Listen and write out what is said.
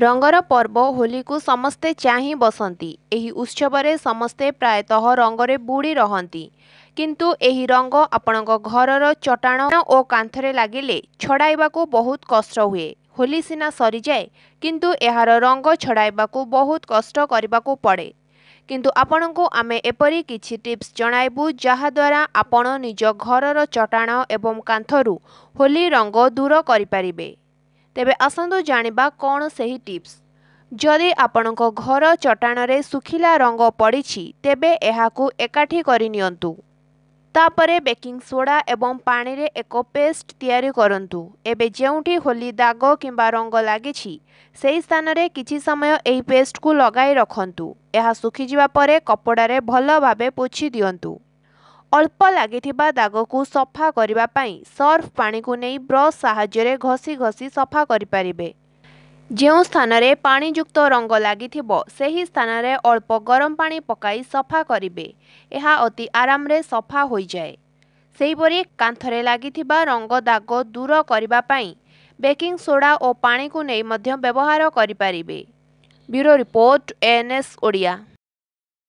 ରଙ୍ଗର ପର୍ବ ହୋଲିକୁ ସମସ୍ତେ ଚାହିଁ ବସନ୍ତି ଏହି ଉତ୍ସବରେ ସମସ୍ତେ ପ୍ରାୟତଃ ରଙ୍ଗରେ ବୁଡ଼ି ରହନ୍ତି କିନ୍ତୁ ଏହି ରଙ୍ଗ ଆପଣଙ୍କ ଘରର ଚଟାଣ ଓ କାନ୍ଥରେ ଲାଗିଲେ ଛଡ଼ାଇବାକୁ ବହୁତ କଷ୍ଟ ହୁଏ ହୋଲି ସିନା ସରିଯାଏ କିନ୍ତୁ ଏହାର ରଙ୍ଗ ଛଡ଼ାଇବାକୁ ବହୁତ କଷ୍ଟ କରିବାକୁ ପଡ଼େ କିନ୍ତୁ ଆପଣଙ୍କୁ ଆମେ ଏପରି କିଛି ଟିପ୍ସ ଜଣାଇବୁ ଯାହାଦ୍ୱାରା ଆପଣ ନିଜ ଘରର ଚଟାଣ ଏବଂ କାନ୍ଥରୁ ହୋଲି ରଙ୍ଗ ଦୂର କରିପାରିବେ ତେବେ ଆସନ୍ତୁ ଜାଣିବା କ'ଣ ସେହି ଟିପ୍ସ ଯଦି ଆପଣଙ୍କ ଘର ଚଟାଣରେ ଶୁଖିଲା ରଙ୍ଗ ପଡ଼ିଛି ତେବେ ଏହାକୁ ଏକାଠି କରିନିଅନ୍ତୁ ତାପରେ ବେକିଂ ସୋଡ଼ା ଏବଂ ପାଣିରେ ଏକ ପେଷ୍ଟ ତିଆରି କରନ୍ତୁ ଏବେ ଯେଉଁଠି ହୋଲି ଦାଗ କିମ୍ବା ରଙ୍ଗ ଲାଗିଛି ସେହି ସ୍ଥାନରେ କିଛି ସମୟ ଏହି ପେଷ୍ଟକୁ ଲଗାଇ ରଖନ୍ତୁ ଏହା ଶୁଖିଯିବା ପରେ କପଡ଼ାରେ ଭଲ ଭାବେ ପୋଛି ଦିଅନ୍ତୁ ଅଳ୍ପ ଲାଗିଥିବା ଦାଗକୁ ସଫା କରିବା ପାଇଁ ସର୍ଫ ପାଣିକୁ ନେଇ ବ୍ରଶ ସାହାଯ୍ୟରେ ଘଷି ଘଷି ସଫା କରିପାରିବେ ଯେଉଁ ସ୍ଥାନରେ ପାଣିଯୁକ୍ତ ରଙ୍ଗ ଲାଗିଥିବ ସେହି ସ୍ଥାନରେ ଅଳ୍ପ ଗରମ ପାଣି ପକାଇ ସଫା କରିବେ ଏହା ଅତି ଆରାମରେ ସଫା ହୋଇଯାଏ ସେହିପରି କାନ୍ଥରେ ଲାଗିଥିବା ରଙ୍ଗ ଦାଗ ଦୂର କରିବା ପାଇଁ ବେକିଂ ସୋଡ଼ା ଓ ପାଣିକୁ ନେଇ ମଧ୍ୟ ବ୍ୟବହାର କରିପାରିବେ ବ୍ୟୁରୋ ରିପୋର୍ଟ ଏନ୍ଏସ୍ ଓଡ଼ିଆ